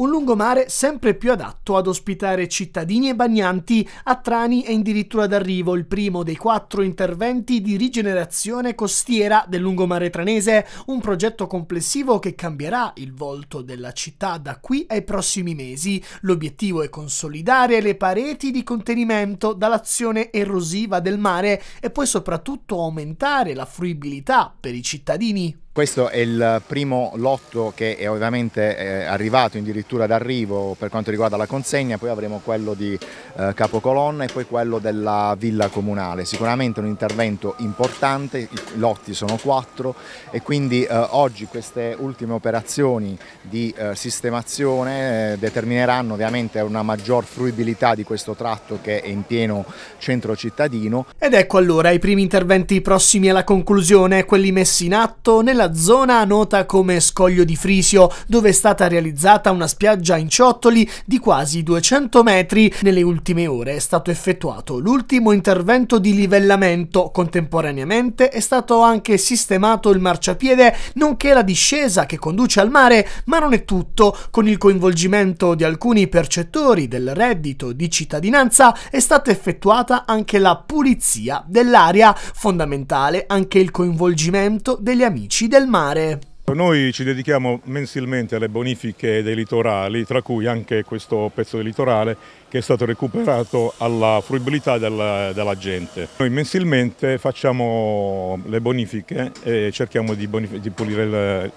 un lungomare sempre più adatto ad ospitare cittadini e bagnanti. A Trani è addirittura d'arrivo il primo dei quattro interventi di rigenerazione costiera del lungomare tranese, un progetto complessivo che cambierà il volto della città da qui ai prossimi mesi. L'obiettivo è consolidare le pareti di contenimento dall'azione erosiva del mare e poi soprattutto aumentare la fruibilità per i cittadini. Questo è il primo lotto che è ovviamente eh, arrivato addirittura d'arrivo per quanto riguarda la consegna, poi avremo quello di eh, Capocolonna e poi quello della Villa Comunale. Sicuramente un intervento importante, i lotti sono quattro e quindi eh, oggi queste ultime operazioni di sistemazione determineranno ovviamente una maggior fruibilità di questo tratto che è in pieno centro cittadino. Ed ecco allora i primi interventi prossimi alla conclusione, quelli messi in atto nella nella zona nota come Scoglio di Frisio, dove è stata realizzata una spiaggia in ciottoli di quasi 200 metri. Nelle ultime ore è stato effettuato l'ultimo intervento di livellamento. Contemporaneamente è stato anche sistemato il marciapiede, nonché la discesa che conduce al mare, ma non è tutto. Con il coinvolgimento di alcuni percettori del reddito di cittadinanza è stata effettuata anche la pulizia dell'aria, fondamentale anche il coinvolgimento degli amici del mare. Noi ci dedichiamo mensilmente alle bonifiche dei litorali, tra cui anche questo pezzo di litorale che è stato recuperato alla fruibilità della, della gente. Noi mensilmente facciamo le bonifiche e cerchiamo di, di pulire il,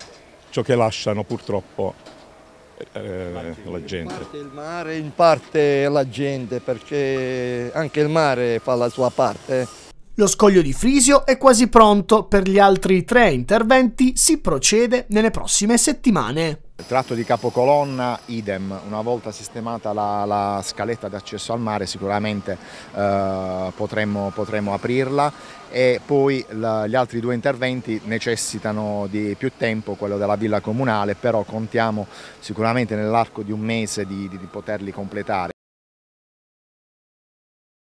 ciò che lasciano purtroppo eh, la gente. In parte il mare, in parte la gente, perché anche il mare fa la sua parte. Lo scoglio di Frisio è quasi pronto, per gli altri tre interventi si procede nelle prossime settimane. Il Tratto di capocolonna, idem, una volta sistemata la, la scaletta d'accesso al mare sicuramente eh, potremmo, potremmo, aprirla e poi la, gli altri due interventi necessitano di più tempo, quello della villa comunale, però contiamo sicuramente nell'arco di un mese di, di, di poterli completare.